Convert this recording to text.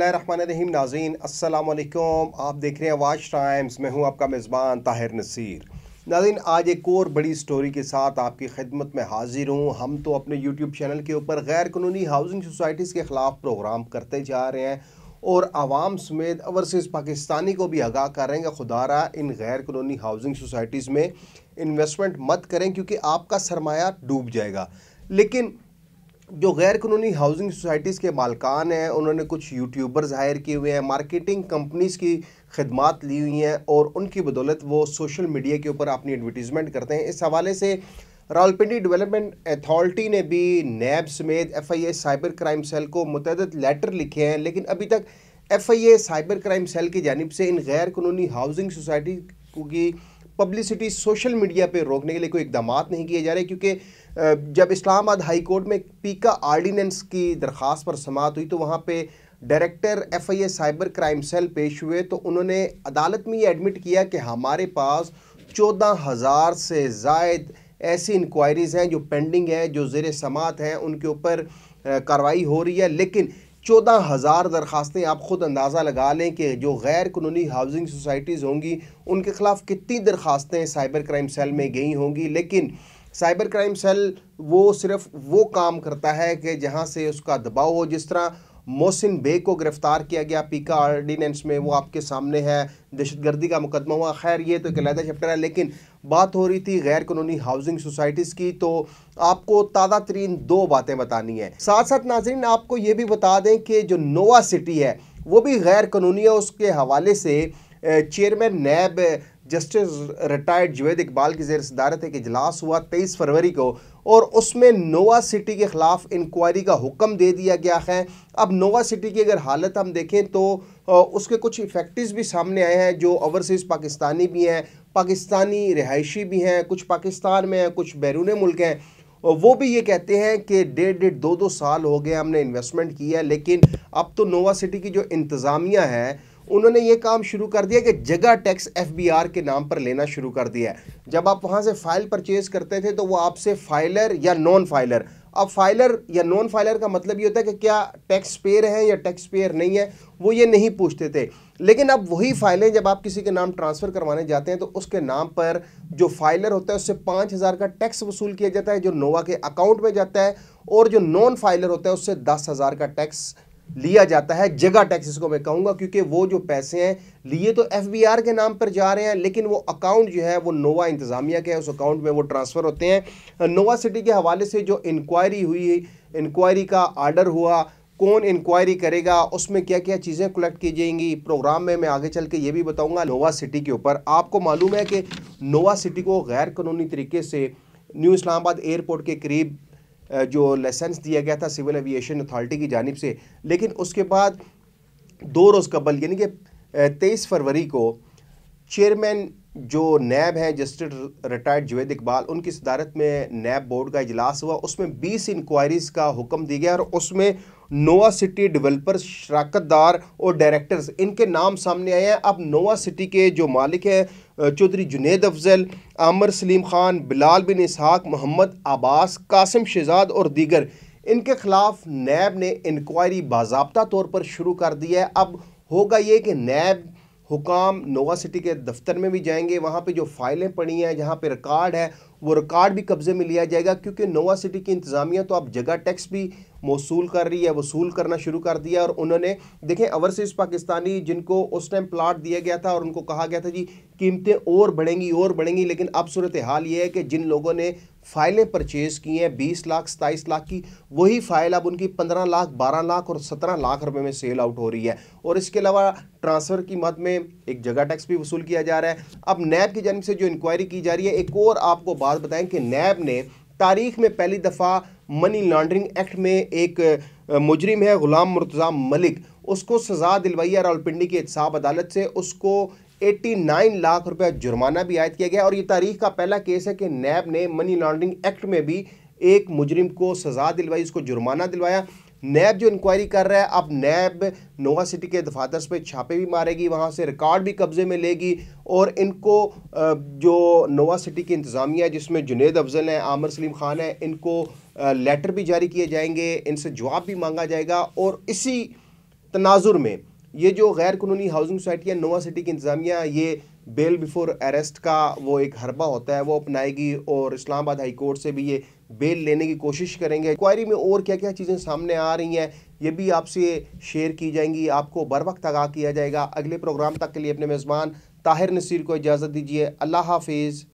बसमीम नाजीन अल्लाम आप देख रहे हैं वाच टाइम्स मैं हूं आपका मेज़बान ताहिर नसीर नाजीन आज एक और बड़ी स्टोरी के साथ आपकी खिदमत में हाजिर हूं हम तो अपने यूट्यूब चैनल के ऊपर गैर कानूनी हाउसिंग सोसाइटीज़ के ख़िलाफ़ प्रोग्राम करते जा रहे हैं और आवाम समेत ओवरसीज़ पाकिस्तानी को भी आगाह कर रहे हैं कि खुदारा इन गैर कानूनी हाउसिंग सोसाइटीज़ में इन्वेस्टमेंट मत करें क्योंकि आपका सरमाया डूब जाएगा लेकिन जो गैर कानूनी हाउसिंग सोसाइटीज़ के मालकान हैं उन्होंने कुछ यूट्यूबर हायर किए हुए हैं मार्केटिंग कंपनीज़ की खदमात ली हुई हैं और उनकी बदौलत वो सोशल मीडिया के ऊपर अपनी एडवर्टीज़मेंट करते हैं इस हवाले से रावलपिंडी डेवलपमेंट अथॉरिटी ने भी नैब समेत F I A cyber crime cell को मतद लेटर लिखे हैं लेकिन अभी तक F I A cyber crime cell की जानब से इन गैर कानूनी हाउसिंग सोसाइटी की पब्लिसिटी सोशल मीडिया पे रोकने के लिए कोई इकदाम नहीं किए जा रहे क्योंकि जब इस्लामाबाद हाई कोर्ट में पीका आर्डीनेंस की दरख्वास्त पर समाप्त हुई तो वहाँ पे director FIA cyber crime cell पेश हुए तो उन्होंने अदालत में ये एडमिट किया कि हमारे पास चौदह हज़ार से जायद ऐसी इंक्वायरीज़ हैं जो पेंडिंग हैं जो ज़ेर समात हैं उनके ऊपर कार्रवाई हो रही है लेकिन चौदह हज़ार दरख्वास्तें आप ख़ुद अंदाज़ा लगा लें कि जो गैर कानूनी हाउसिंग सोसाइटीज़ होंगी उनके ख़िलाफ़ कितनी दरख्वास्तें साइबर क्राइम सेल में गई होंगी लेकिन साइबर क्राइम सेल वो सिर्फ वो काम करता है कि जहाँ से उसका दबाव हो जिस तरह मोहसिन बे को गिरफ्तार किया गया पीका ऑर्डिनेंस में वो आपके सामने है दहशतगर्दी का मुकदमा हुआ खैर ये तो एक अलहदा चैप्टर है लेकिन बात हो रही थी गैर कानूनी हाउसिंग सोसाइटीज़ की तो आपको ताज़ा तरीन दो बातें बतानी है साथ साथ नाजरीन आपको ये भी बता दें कि जो नोवा सिटी है वो भी गैर कानूनी है उसके हवाले से chairman NAB justice retired Javed Iqbal की जेर सदारत एक इजलास हुआ तेईस फरवरी को और उसमें नोवा सिटी के ख़िलाफ़ इंक्वायरी का हुक्म दे दिया गया है अब नोवा सिटी की अगर हालत हम देखें तो उसके कुछ इफ़ेक्टिव भी सामने आए हैं जो ओवरसीज़ पाकिस्तानी भी हैं पाकिस्तानी रिहायशी भी हैं कुछ पाकिस्तान में हैं कुछ बैरून मुल्क हैं वो भी ये कहते हैं कि डेढ़ डेढ़ दो दो साल हो गए हमने इन्वेस्टमेंट किया है लेकिन अब तो नोवा सिटी की जो इंतज़ामिया है उन्होंने ये काम शुरू कर दिया कि जगह टैक्स एफबीआर के नाम पर लेना शुरू कर दिया है जब आप वहाँ से फाइल परचेज करते थे तो वो आपसे फाइलर या नॉन फाइलर अब फाइलर या नॉन फाइलर का मतलब ये होता है कि क्या टैक्स पेयर है या टैक्स पेयर नहीं है वो ये नहीं पूछते थे लेकिन अब वही फाइलें जब आप किसी के नाम ट्रांसफ़र करवाने जाते हैं तो उसके नाम पर जो फाइलर होता है उससे पाँच हज़ार का टैक्स वसूल किया जाता है जो नोवा के अकाउंट में जाता है और जो नॉन फाइलर होता है उससे दस हज़ार का टैक्स लिया जाता है जगह टैक्स इसको मैं कहूँगा क्योंकि वो जो पैसे हैं लिए तो एफ के नाम पर जा रहे हैं लेकिन वो अकाउंट जो है वो नोवा इंतज़ामिया के है उस अकाउंट में वो ट्रांसफ़र होते हैं नोवा सिटी के हवाले से जो इंक्वायरी हुई इंक्वायरी का आर्डर हुआ कौन इंक्वायरी करेगा उसमें क्या क्या चीज़ें कलेक्ट की जाएंगी प्रोग्राम में मैं आगे चल के ये भी बताऊंगा नोवा सिटी के ऊपर आपको मालूम है कि नोवा सिटी को गैर कानूनी तरीके से न्यू इस्लामाबाद एयरपोर्ट के करीब जो लाइसेंस दिया गया था सिविल एविएशन अथॉरिटी की जानब से लेकिन उसके बाद दो रोज़ कबल यानी कि तेईस फरवरी को चेयरमैन जो नैब हैं जस्टिस रिटायर्ड जुवेद इकबाल उनकी सदारत में नैब बोर्ड का इजलास हुआ उसमें बीस इंक्वायरीज़ का हुक्म दिया गया और उसमें नोवा सिटी डेवलपर शराकतदार और डायरेक्टर्स इनके नाम सामने आए हैं अब नोवा सिटी के जो मालिक हैं चौधरी जुनेद अफजल आमर सलीम खान बिलाल बिन इसहाक मोहम्मद अब्बास कासिम शहजाद और दीगर इनके ख़िलाफ़ नैब ने इंक्वायरी बाबा तौर पर शुरू कर दी है अब होगा ये कि नैब हुकाम नोवा सिटी के दफ्तर में भी जाएंगे वहाँ पे जो फाइलें पड़ी हैं जहाँ पे रिकॉर्ड है वो रिकॉर्ड भी कब्ज़े में लिया जाएगा क्योंकि नोवा सिटी की इंतज़ामिया तो अब जगह टैक्स भी मौसूल कर रही है वसूल करना शुरू कर दिया और उन्होंने देखें ओवरसीज़ पाकिस्तानी जिनको उस टाइम प्लाट दिया गया था और उनको कहा गया था जी कीमतें और बढ़ेंगी और बढ़ेंगी लेकिन अब सूरत हाल ये है कि जिन लोगों ने फाइलें परचेज़ की हैं बीस लाख सताईस लाख की वही फ़ाइल अब उनकी पंद्रह लाख बारह लाख और सत्रह लाख रुपये में सेल आउट हो रही है और इसके अलावा ट्रांसफ़र की मद में एक जगह टैक्स भी वसूल किया जा रहा है अब नैब की जानब से जो इंक्वायरी की जा रही है एक और आपको बात बताएं कि नैब ने तारीख में पहली दफ़ा मनी लॉन्ड्रिंग एक्ट में एक मुजरिम है ग़ुलाम मुर्तज़ा मलिक उसको सज़ा दिलवाई है रावलपिंडी की एहसाब अदालत से उसको 89 लाख रुपया जुर्माना भी आयद किया गया और ये तारीख का पहला केस है कि नैब ने मनी लॉन्ड्रिंग एक्ट में भी एक मुजरिम को सज़ा दिलवाई उसको जुर्माना दिलवाया नैब जो इंक्वायरी कर रहा है अब नैब नोवा सिटी के दफातर्स पे छापे भी मारेगी वहाँ से रिकॉर्ड भी कब्ज़े में लेगी और इनको जो नोवा सिटी की इंतज़ामिया जिसमें जुनेद अफजल हैं आमर सलीम खान है इनको लेटर भी जारी किए जाएंगे इनसे जवाब भी मांगा जाएगा और इसी तनाजुर में ये जो गैर कानूनी हाउसिंग सोसाइटी है नोवा सिटी की इंतज़ामिया ये बेल बिफोर अरेस्ट का वो एक हरबा होता है वो अपनाएगी और इस्लामाबाद हाई कोर्ट से भी ये बेल लेने की कोशिश करेंगे इंक्वायरी में और क्या क्या चीज़ें सामने आ रही हैं ये भी आपसे शेयर की जाएंगी आपको बर वक्त आगाह किया जाएगा अगले प्रोग्राम तक के लिए अपने मेज़बान ताहिर नसीर को इजाज़त दीजिए अल्लाह हाफिज़